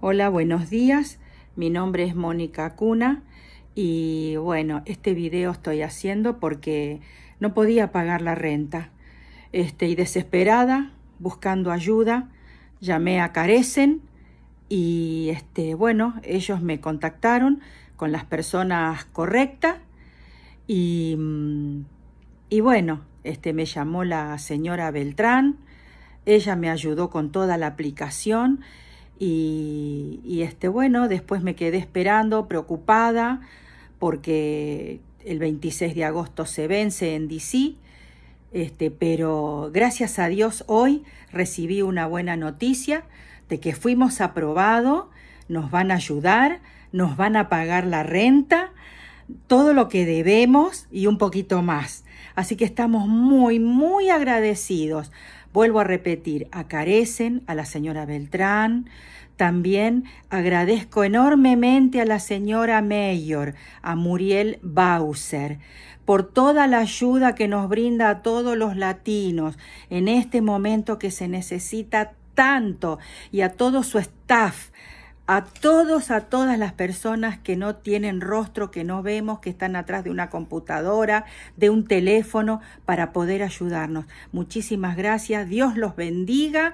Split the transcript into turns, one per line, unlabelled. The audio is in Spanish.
Hola, buenos días. Mi nombre es Mónica Cuna y bueno, este video estoy haciendo porque no podía pagar la renta. estoy desesperada, buscando ayuda, llamé a Carecen y este, bueno, ellos me contactaron con las personas correctas y, mm, y bueno, este, me llamó la señora Beltrán, ella me ayudó con toda la aplicación y, este, bueno, después me quedé esperando, preocupada, porque el 26 de agosto se vence en DC. Este, pero gracias a Dios hoy recibí una buena noticia de que fuimos aprobados, nos van a ayudar, nos van a pagar la renta, todo lo que debemos y un poquito más. Así que estamos muy, muy agradecidos Vuelvo a repetir, acarecen a la señora Beltrán. También agradezco enormemente a la señora Mayor, a Muriel Bowser, por toda la ayuda que nos brinda a todos los latinos en este momento que se necesita tanto y a todo su staff a todos, a todas las personas que no tienen rostro, que no vemos, que están atrás de una computadora, de un teléfono, para poder ayudarnos. Muchísimas gracias, Dios los bendiga